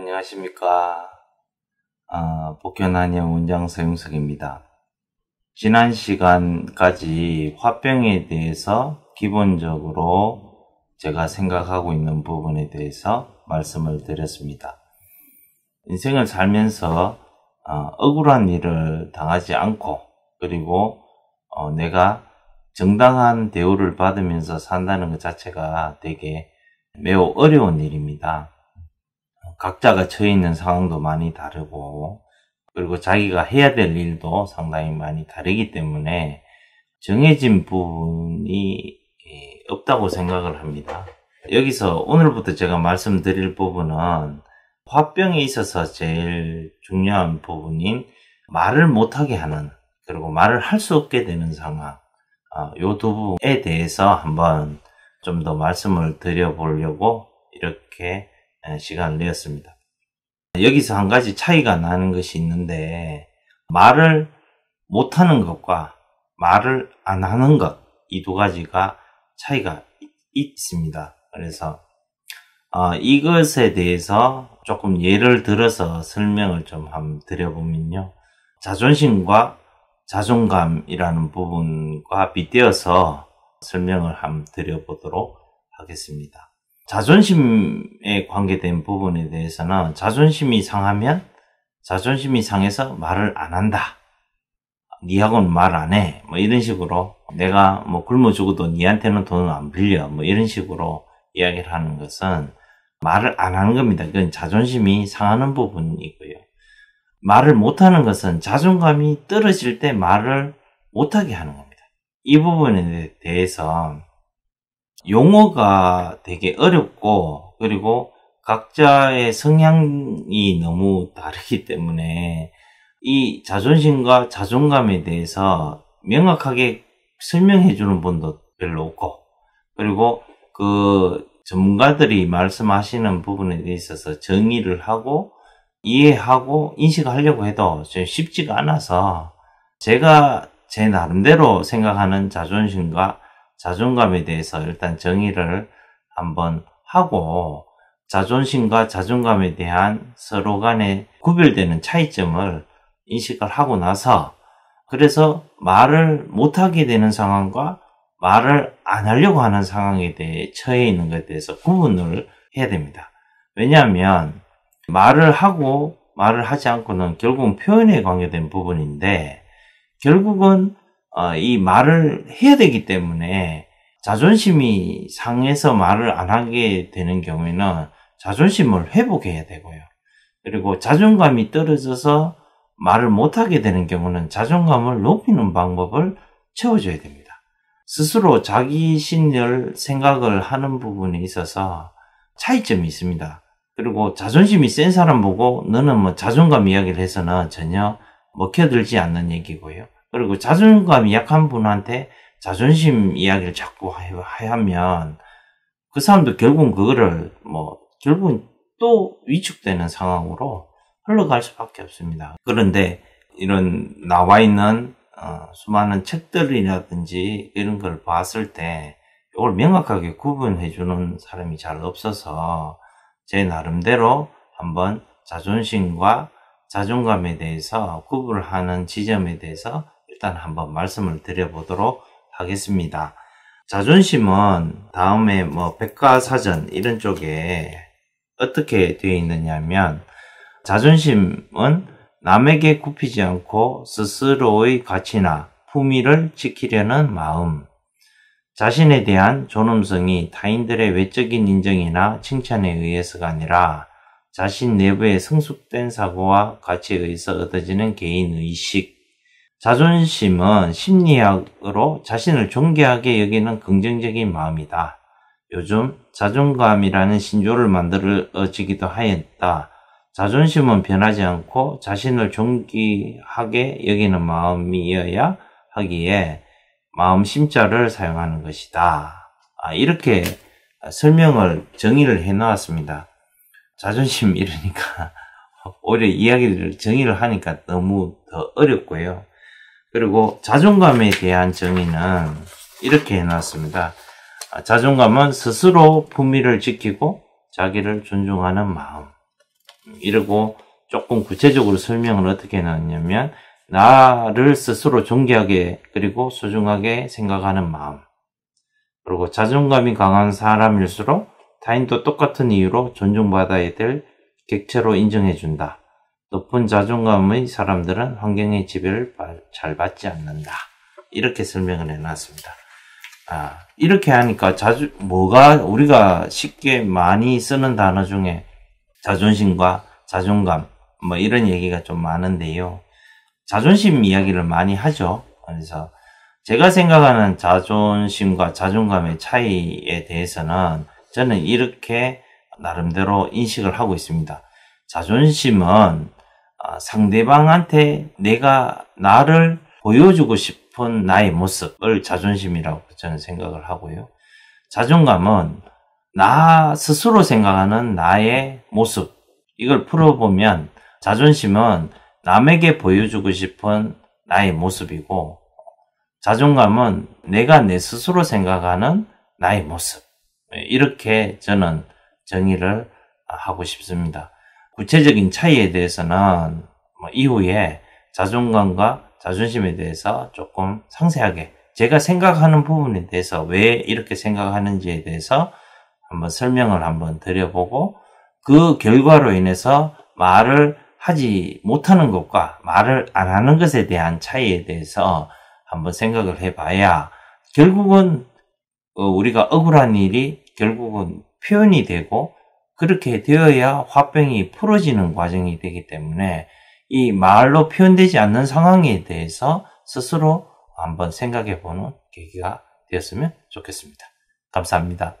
안녕하십니까. 아, 복현한의원 원장 서용석입니다. 지난 시간까지 화병에 대해서 기본적으로 제가 생각하고 있는 부분에 대해서 말씀을 드렸습니다. 인생을 살면서 어, 억울한 일을 당하지 않고 그리고 어, 내가 정당한 대우를 받으면서 산다는 것 자체가 되게 매우 어려운 일입니다. 각자가 처해 있는 상황도 많이 다르고 그리고 자기가 해야 될 일도 상당히 많이 다르기 때문에 정해진 부분이 예, 없다고 생각을 합니다. 여기서 오늘부터 제가 말씀드릴 부분은 화병에 있어서 제일 중요한 부분인 말을 못하게 하는 그리고 말을 할 수 없게 되는 상황 이두 아, 부분에 대해서 한번 좀 더 말씀을 드려보려고 이렇게 예, 시간을 내었습니다. 여기서 한 가지 차이가 나는 것이 있는데 말을 못하는 것과 말을 안 하는 것 이 두 가지가 차이가 있습니다. 그래서 어, 이것에 대해서 조금 예를 들어서 설명을 좀 한번 드려보면요. 자존심과 자존감이라는 부분과 빗대어서 설명을 한번 드려보도록 하겠습니다. 자존심에 관계된 부분에 대해서는 자존심이 상하면 자존심이 상해서 말을 안 한다. 니하고는 말 안 해. 뭐 이런 식으로 내가 뭐 굶어 죽어도 니한테는 돈을 안 빌려. 뭐 이런 식으로 이야기를 하는 것은 말을 안 하는 겁니다. 그건 자존심이 상하는 부분이고요. 말을 못하는 것은 자존감이 떨어질 때 말을 못하게 하는 겁니다. 이 부분에 대해서 용어가 되게 어렵고 그리고 각자의 성향이 너무 다르기 때문에 이 자존심과 자존감에 대해서 명확하게 설명해 주는 분도 별로 없고 그리고 그 전문가들이 말씀하시는 부분에 있어서 정의를 하고 이해하고 인식하려고 해도 좀 쉽지가 않아서 제가 제 나름대로 생각하는 자존심과 자존감에 대해서 일단 정의를 한번 하고 자존심과 자존감에 대한 서로 간의 구별되는 차이점을 인식을 하고 나서 그래서 말을 못하게 되는 상황과 말을 안 하려고 하는 상황에 대해 처해 있는 것에 대해서 구분을 해야 됩니다. 왜냐하면 말을 하고 말을 하지 않고는 결국 은 표현에 관계된 부분인데 결국은 아, 이 말을 해야 되기 때문에 자존심이 상해서 말을 안 하게 되는 경우에는 자존심을 회복해야 되고요. 그리고 자존감이 떨어져서 말을 못하게 되는 경우는 자존감을 높이는 방법을 채워줘야 됩니다. 스스로 자기 신을 생각을 하는 부분에 있어서 차이점이 있습니다. 그리고 자존심이 센 사람 보고 너는 뭐 자존감 이야기를 해서는 전혀 먹혀들지 않는 얘기고요. 그리고 자존감이 약한 분한테 자존심 이야기를 자꾸 하면 그 사람도 결국은 그거를 뭐 결국은 또 위축되는 상황으로 흘러갈 수밖에 없습니다. 그런데 이런 나와 있는 어, 수많은 책들이라든지 이런 걸 봤을 때 이걸 명확하게 구분해 주는 사람이 잘 없어서 제 나름대로 한번 자존심과 자존감에 대해서 구분을 하는 지점에 대해서 일단 한번 말씀을 드려보도록 하겠습니다. 자존심은 다음에 뭐 백과사전 이런 쪽에 어떻게 되어 있느냐면 자존심은 남에게 굽히지 않고 스스로의 가치나 품위를 지키려는 마음, 자신에 대한 존엄성이 타인들의 외적인 인정이나 칭찬에 의해서가 아니라 자신 내부의 성숙된 사고와 가치에 의해서 얻어지는 개인의식, 자존심은 심리학으로 자신을 존귀하게 여기는 긍정적인 마음이다. 요즘 자존감이라는 신조를 만들어지기도 하였다. 자존심은 변하지 않고 자신을 존귀하게 여기는 마음이어야 하기에 마음 심자를 사용하는 것이다. 아, 이렇게 설명을, 정의를 해 놓았습니다. 자존심 이러니까, 오히려 이야기를 정의를 하니까 너무 더 어렵고요. 그리고 자존감에 대한 정의는 이렇게 해놨습니다. 아, 자존감은 스스로 품위를 지키고 자기를 존중하는 마음. 이러고 조금 구체적으로 설명을 어떻게 해놨냐면 나를 스스로 존귀하게 그리고 소중하게 생각하는 마음. 그리고 자존감이 강한 사람일수록 타인도 똑같은 이유로 존중받아야 될 객체로 인정해준다. 높은 자존감의 사람들은 환경의 지배를 잘 받지 않는다. 이렇게 설명을 해놨습니다. 아, 이렇게 하니까 자주, 뭐가 우리가 쉽게 많이 쓰는 단어 중에 자존심과 자존감, 뭐 이런 얘기가 좀 많은데요. 자존심 이야기를 많이 하죠. 그래서 제가 생각하는 자존심과 자존감의 차이에 대해서는 저는 이렇게 나름대로 인식을 하고 있습니다. 자존심은 아, 상대방한테 내가 나를 보여주고 싶은 나의 모습을 자존심이라고 저는 생각을 하고요. 자존감은 나 스스로 생각하는 나의 모습 이걸 풀어보면 자존심은 남에게 보여주고 싶은 나의 모습이고 자존감은 내가 내 스스로 생각하는 나의 모습 네, 이렇게 저는 정의를 하고 싶습니다. 구체적인 차이에 대해서는 뭐 이후에 자존감과 자존심에 대해서 조금 상세하게 제가 생각하는 부분에 대해서 왜 이렇게 생각하는지에 대해서 한번 설명을 한번 드려보고 그 결과로 인해서 말을 하지 못하는 것과 말을 안 하는 것에 대한 차이에 대해서 한번 생각을 해봐야 결국은 어, 우리가 억울한 일이 결국은 표현이 되고 그렇게 되어야 화병이 풀어지는 과정이 되기 때문에 이 말로 표현되지 않는 상황에 대해서 스스로 한번 생각해 보는 계기가 되었으면 좋겠습니다. 감사합니다.